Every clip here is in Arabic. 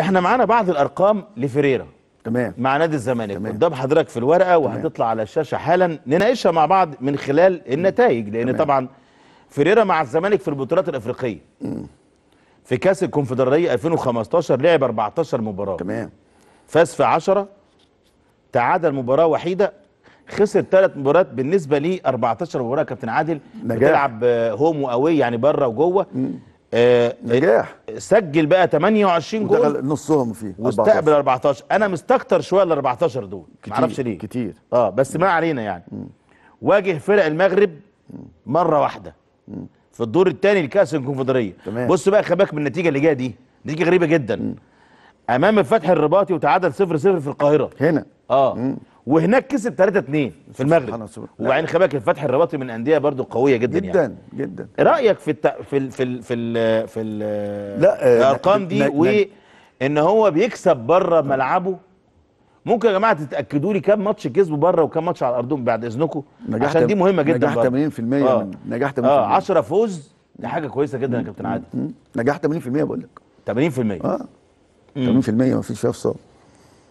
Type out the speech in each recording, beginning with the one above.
احنا معانا بعض الارقام لفريرا تمام مع نادي الزمالك قدام حضرتك في الورقه وهتطلع على الشاشه حالا نناقشها مع بعض من خلال النتائج لان تمام. طبعا فريرا مع الزمالك في البطولات الافريقيه في كاس الكونفدراليه 2015 لعب 14 مباراه تمام فاز في 10 تعادل مباراه وحيده خسر ثلاث مباريات بالنسبه ليه 14 مباراه كابتن عادل نجاح. بتلعب آه، هوم واوي يعني بره وجوه مم. آه، آه، نجاح سجل بقى 28 جول ودخل نصهم فيه واستقبل 14. انا مستكتر شويه ال 14 دول كتير. معرفش ليه كتير اه بس ما علينا يعني م. واجه فرق المغرب مره واحده م. في الدور الثاني لكاس الكونفدراليه بص بقى خباك من النتيجه اللي جايه دي نتيجه غريبه جدا م. امام الفتح الرباطي وتعادل 0 0 في القاهره هنا اه م. وهناك كسب 3 2 في المغرب وبعدين خلي بالك الفتح الرباطي من انديه برضو قويه جدا يعني. جدا يعني. جدا رايك في التق... في ال... في ال... في ال... في ال... لا آه، الارقام دي وان هو بيكسب بره ملعبه ممكن يا جماعه تتاكدوا لي كم ماتش كسبوا بره وكم ماتش على ارضهم بعد اذنكم عشان دي مهمه جدا نجاح 80% آه. من نجاح 80% اه 10 فوز دي حاجه كويسه جدا يا كابتن عادل نجاح 80% بقول لك 80% اه 80% ما فيش فيها فصال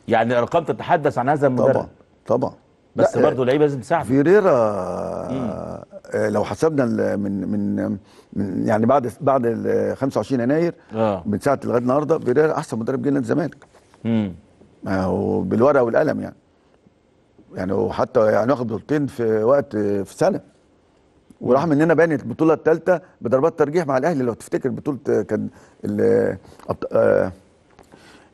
يعني الارقام تتحدث عن هذا المدرب طبعا طبعا بس برضه لعيبه لازم تساعد فيريرا آه، لو حسبنا من من يعني بعد بعد 25 يناير آه. من ساعه لغايه النهارده فيريرا احسن مدرب جه نادي الزمالك امم آه، بالورقه والقلم يعني يعني وحتى يعني واخد بطولتين في وقت في سنه وراح مننا بانت البطوله الثالثه بضربات ترجيح مع الاهلي لو تفتكر بطوله آه، كان ال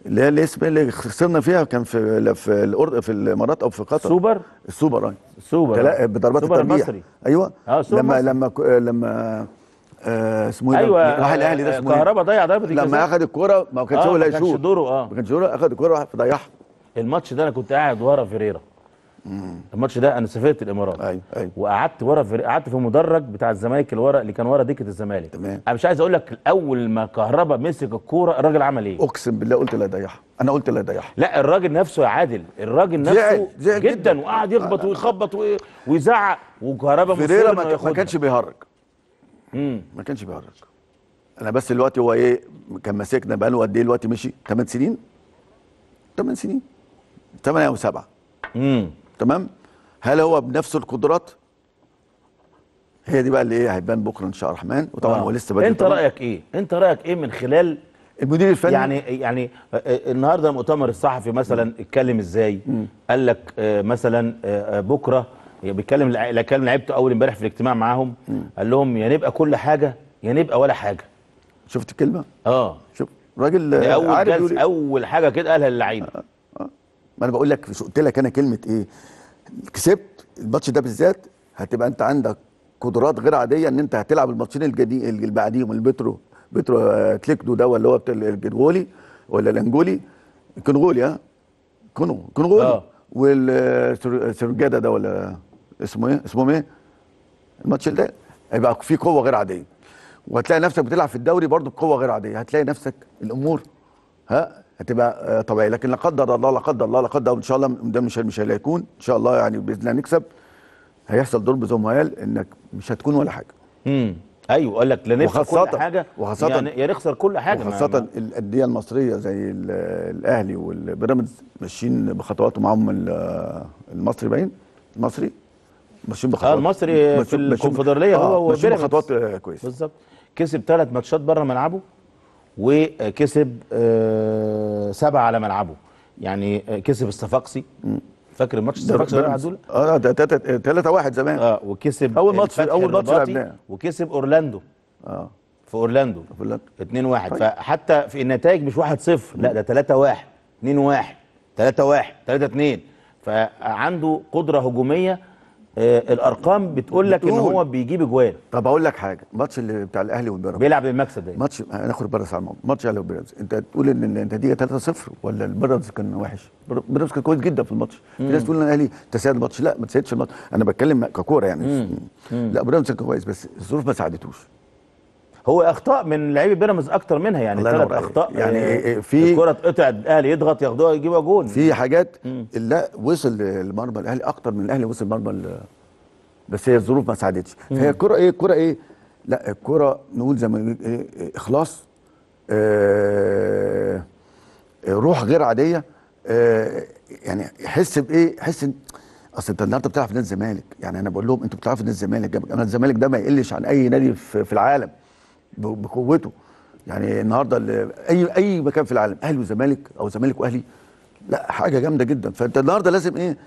اللي هي الاسم اللي خسرنا فيها كان في في الأر... في الامارات او في قطر سوبر السوبر اه السوبر تلا... بضربات السوبر المصري. ايوه اه لما لما لما آه اسمه ايه ايوه راح الاهلي ده آه، اسمه إيه؟ كهربا ضيع ضربه الجزاء لما اخذ الكوره ما كانش هو اللي آه، يشوط ما كانش دوره اه ما كانش دوره اخذ الكوره راح ضيعها الماتش ده انا كنت قاعد ورا فيريرا الماتش ده انا سافرت الامارات ايوه ايوه وقعدت ورا في قعدت في المدرج بتاع الزمالك اللي ورا اللي كان ورا دكه الزمالك تمام انا مش عايز اقول لك اول ما كهربا مسك الكوره الراجل عمل ايه اقسم بالله قلت لا يضيعها انا قلت لا يضيعها لا الراجل نفسه يا عادل الراجل نفسه زعل زعل جدا, جدا وقعد يخبط آه. ويخبط ويزعق وكهربا فيريرا ما كانش بيهرج امم ما كانش بيهرج انا بس دلوقتي هو ايه كان ماسكنا بقى له قد ايه دلوقتي مشي 8 سنين 8 سنين 8 او 7 امم تمام هل هو بنفس القدرات هي دي بقى اللي ايه هيبان بكره ان شاء الله الرحمن وطبعا آه. هو لسه بدري انت طبعاً. رايك ايه انت رايك ايه من خلال المدير الفني يعني يعني آه، آه، النهارده المؤتمر الصحفي مثلا م. اتكلم ازاي م. قال لك آه، مثلا بكره يعني بيتكلم كلام لعيبته اول امبارح في الاجتماع معاهم قال لهم يا نبقى كل حاجه يا نبقى ولا حاجه شفت الكلمه اه شوف راجل يعني اول إيه. اول حاجه كده قالها للعيبه آه. ما انا بقول لك قلت لك انا كلمه ايه كسبت الماتش ده بالذات هتبقى انت عندك قدرات غير عاديه ان انت هتلعب الماتشين الجديد اللي بعديهم البترو بترو آه، تليكدو ده اللي هو بتاع الكنغولي ولا الانجولي كنغولي ها كونو كنغولي آه. والسرجاده ده ولا اسمه ايه اسمه ايه الماتش ده هيبقى في قوه غير عاديه وهتلاقي نفسك بتلعب في الدوري برضو بقوه غير عاديه هتلاقي نفسك الامور ها هتبقى آه، طبيعيه لكن لا قدر الله لا قدر الله لا قدر الله ان شاء الله ده مش مش هيكون ان شاء الله يعني باذن الله نكسب هيحصل ضرب زميل انك مش هتكون ولا حاجه امم ايوه قال لك لا نخسر كل حاجه وخاصة يعني يا نخسر كل حاجه وخاصة الانديه المصريه زي الاهلي والبيراميدز ماشيين بخطوات معاهم المصري باين المصري ماشيين آه، بخطوات اه المصري في الكونفدراليه هو وبيراميدز ماشيين بخطوات كويسه بالظبط كسب ثلاث ماتشات بره ملعبه وكسب آه، سبعه على ملعبه يعني آه، كسب الصفاقسي فاكر ماتش الصفاقسي اللي راح دول؟ اه 3 1 آه، زمان اه وكسب اول ماتش اول ماتش لعبناه وكسب اورلاندو اه في اورلاندو في اورلاندو 2 1 طيب. فحتى في النتائج مش 1 0 لا ده 3 1 2 1 3 1 3 2 فعنده قدره هجوميه آه، الارقام بتقول لك ان هو بيجيب اجوال طب اقول لك حاجه الماتش اللي بتاع الاهلي والبيراميدز بيلعب بالمكسب ده ماتش هناخد بره على الموضوع ماتش الاهلي والبيراميدز انت تقول ان النتيجه 3-0 ولا البيراميدز كان وحش البيراميدز كان كويس جدا في الماتش في ناس تقول ان الاهلي تساعد الماتش لا ما تساعدش الماتش انا بتكلم ككوره يعني مم. مم. لا بيراميدز كان كويس بس الظروف ما ساعدتوش هو اخطاء من لعيبه بيراميدز اكتر منها يعني ثلاث اخطاء يعني آه، إيه، في الكره اتقطعت الاهلي يضغط ياخدوها يجيبها جون في حاجات لا وصل المرمى الاهلي اكتر من الاهلي وصل المرمى بس هي الظروف ما ساعدتش فهي الكره ايه الكره ايه لا الكره نقول زي ما إيه،, إيه اخلاص آه،, آه روح غير عاديه آه يعني يحس بايه حس اصل انت النهارده بتلعب في نادي الزمالك يعني انا بقول لهم انتوا بتلعبوا في نادي الزمالك انا الزمالك ده ما يقلش عن اي نادي في العالم بقوته يعني النهارده اي اي مكان في العالم اهلي وزمالك او زمالك واهلي لا حاجه جامده جدا فانت النهارده لازم ايه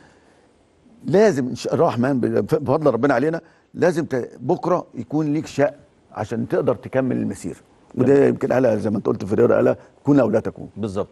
لازم ان شاء الله الرحمن بفضل ربنا علينا لازم بكره يكون ليك شق عشان تقدر تكمل المسير وده يمكن قالها زي ما انت قلت فيريرا قالها كن او لا تكون بالظبط